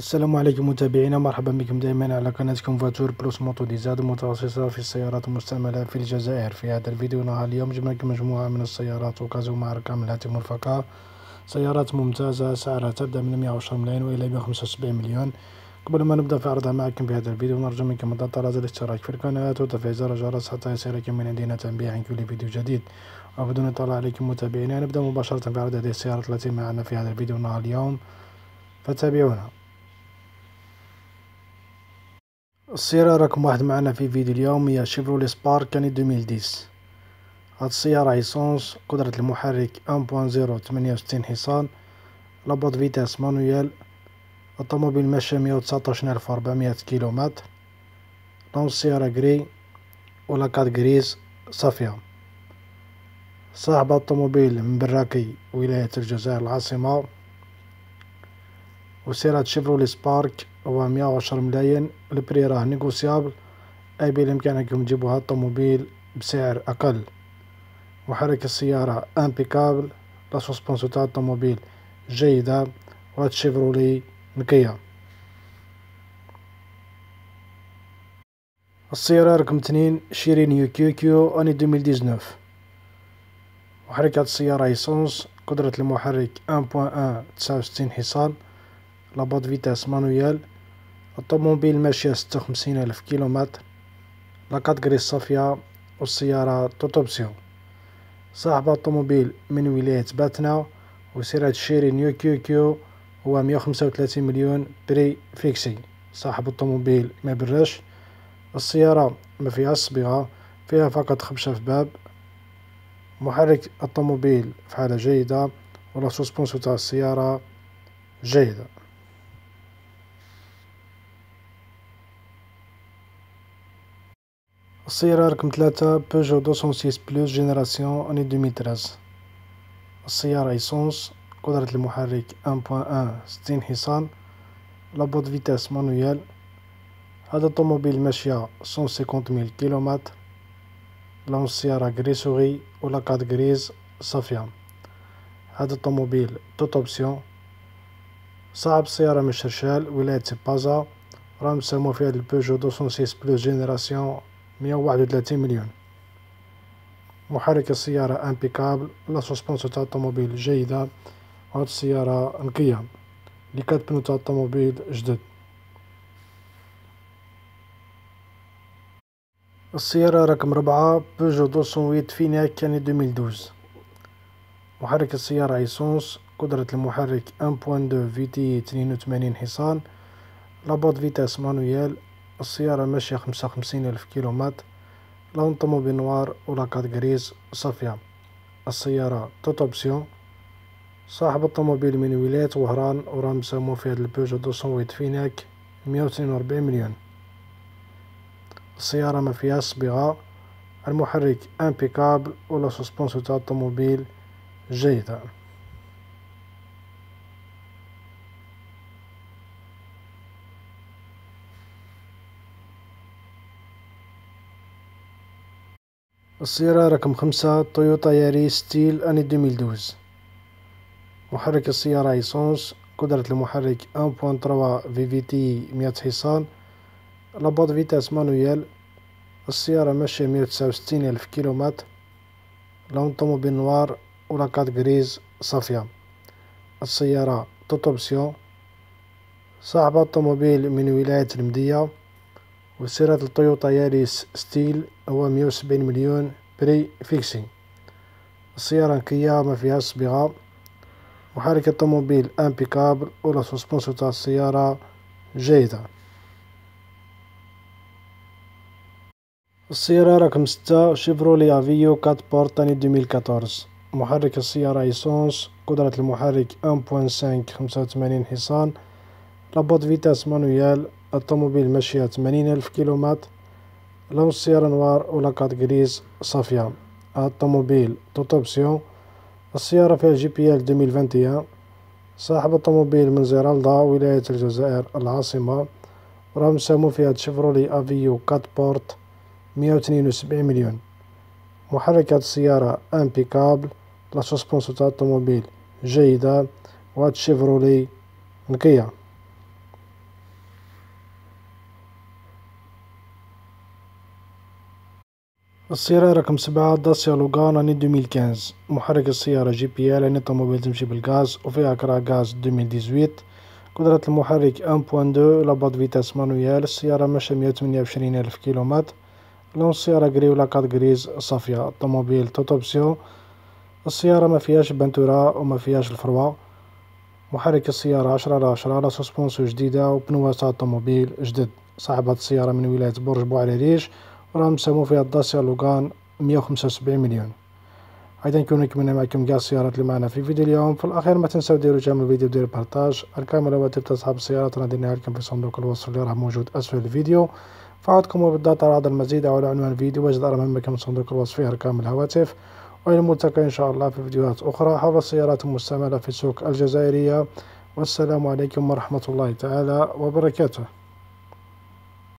السلام عليكم متابعينا مرحبا بكم دائما على قناتكم فاتور بلوس موتو ديزاد متخصصة في السيارات المستعملة في الجزائر في هذا الفيديو نرى اليوم جبنا مجموعة من السيارات وكازو مع أرقام الهاتف مرفقة سيارات ممتازة سعرها تبدأ من 110 ملايين وإلى 175 مليون قبل ما نبدأ في عرضها معكم في هذا الفيديو نرجو منكم الضغط على زر الاشتراك في القناة وتفعيل زر الجرس حتى يصلكم من عندنا تنبيه عن كل فيديو جديد وبدون الطلع عليكم متابعينا نبدأ مباشرة في عرض هذه السيارات التي معنا في هذا الفيديو نهار اليوم فتابعونا السيارة رقم واحد معنا في فيديو اليوم هي شيفرولي سبارك 2010 هاد السيارة ايسونس قدرة المحرك 1.0 68 حصان لابوط فيتاس مانويال الطوموبيل مشى 119400 كيلومتر لون السيارة و ولاكات غريز صافية صاحب الطوموبيل من براكي ولاية الجزائر العاصمة وسيرة شيفرولي سبارك هو مية وعشر ملايين البري راه نيغوسيابل اي بالامكان انكم تجيبوا هاد الطوموبيل بسعر اقل وحركة السيارة امبيكابل لا سوسبونسو تاع الطوموبيل جيدة وهاد شيفرولي نقية السيارة رقم تنين شيرين يو كيو كيو اني 2019 وحركة السيارة ايسونس قدرة المحرك 1.1 69 حصان لابود فيتاس مانويال الطوموبيل ماشية ستة وخمسين ألف كيلومتر لا كاتغري صافية والسيارة توتوبسيو صاحب الطوموبيل من ولاية باتنا وسيرة شيري نيو كيو كيو هو مية وخمسة وثلاثين مليون بري فيكسي صاحب الطوموبيل ما برش السيارة ما فيها صبغة فيها فقط خبشة في باب محرك الطوموبيل في حالة جيدة ولا سوسبونسو تاع السيارة جيدة Le SIRA Peugeot 206 Plus Génération Anne 2013. Le SIRA Essence, Koudra TLMUHARRIC 1.1 Stin Hissan. La boîte vitesse manuelle. Le SIRA Machia 150 000 km. Le SIRA GRE SORI ou la CAD GREZE SOFIAM. Le SIRA TOT OPTION. Le SIRA MESHERCHEL, WELAIT SE PAZA. Le SIRA MESHERCHEL, WELAIT SE PAZA. 131 مليون محرك السيارة امبيكابل لا سوسبونسو تاع الطوموبيل جيدة هاد السيارة نقية لي كات بنو تاع الطوموبيل جدد السيارة رقم ربعة ويت 208 فينياك دوميل 2012 محرك السيارة ايسونس قدرة المحرك 1.2 في تي 82 حصان لابوط فيتاس مانويال السيارة ماشية خمسة وخمسين ألف كيلومتر لون طوموبيل نوار ولاكات غريز صافية السيارة توت أوبسيون صاحب الطوموبيل من ولاية وهران في هاد البيجو دوسون فيناك مية و ربعين مليون السيارة ما فيها صبغة المحرك امبيكابل ولا سوسبونسو تاع الطوموبيل جيدة السيارة رقم خمسة تويوتا ياري ستيل أني 2012 محرك السيارة ايسونس قدرة المحرك 1.3 في في تي 100 حصان لاباط فيتاس مانويال السيارة ماشية 169 ألف كيلومتر لون طوموبيل نوار ولاكات غريز صافية السيارة توتوبسيون صاحبة الطوموبيل من ولاية المدية وسعر هاد الطويوطا ياريس ستيل هو مية وسبعين مليون بري فيكسين السيارة نقية ما فيهاش صبيغة محرك الطوموبيل امبيكابل ولا سوسبونسو تاع السيارة جيدة السيارة رقم ستة شيفرولي افيو كات بورت تاني 2014 محرك السيارة ايسونس قدرة المحرك 1.5 85 حصان لابوت فيتاس مانويال الطوموبيل ماشية تمانين ألف كيلومتر لون السيارة نوار ولا كات غريز صافية الطوموبيل توتوبسيون السيارة فيها جي بي ال 2021 صاحب الطوموبيل من زيرالدا ولاية الجزائر العاصمة راهم سمو فيها شيفرولي افيو كات بورت 172 مليون محركات السيارة امبيكابل لا سوسبونسو تاع الطوموبيل جيدة وهاد شيفرولي نقية السيارة رقم سبعة داسيا لوغان دوميل 2015 محرك السيارة جي بي ال يعني طوموبيل تمشي بالغاز وفيها كرا غاز 2018 قدرة المحرك 1.2 لاباد فيتاس مانويال السيارة مشى 128 ألف كيلومتر لون السيارة غري ولا كات غريز صافية الطوموبيل توتوبسيو السيارة ما فيهاش بنتورا وما فيهاش الفروا محرك السيارة عشرة على عشرة على سوسبونسو جديدة وبنواسات طوموبيل جدد صاحبة السيارة من ولاية برج بوعريريش راهم سموه فيها الداسيا لوغان 175 مليون ايضا كونك كملنا معكم كاع السيارات اللي معنا في فيديو اليوم في الاخير ما تنساو ديروا جيم الفيديو ديروا بارطاج ارقام الهواتف تاع اصحاب السيارات راه ديرناها لكم في صندوق الوصف اللي راه موجود اسفل الفيديو فعودكم بالضبط على هذا المزيد او على عنوان الفيديو واجد راه مهمكم صندوق الوصف فيه ارقام الهواتف والى الملتقى ان شاء الله في فيديوهات اخرى حول السيارات المستعمله في السوق الجزائريه والسلام عليكم ورحمه الله تعالى وبركاته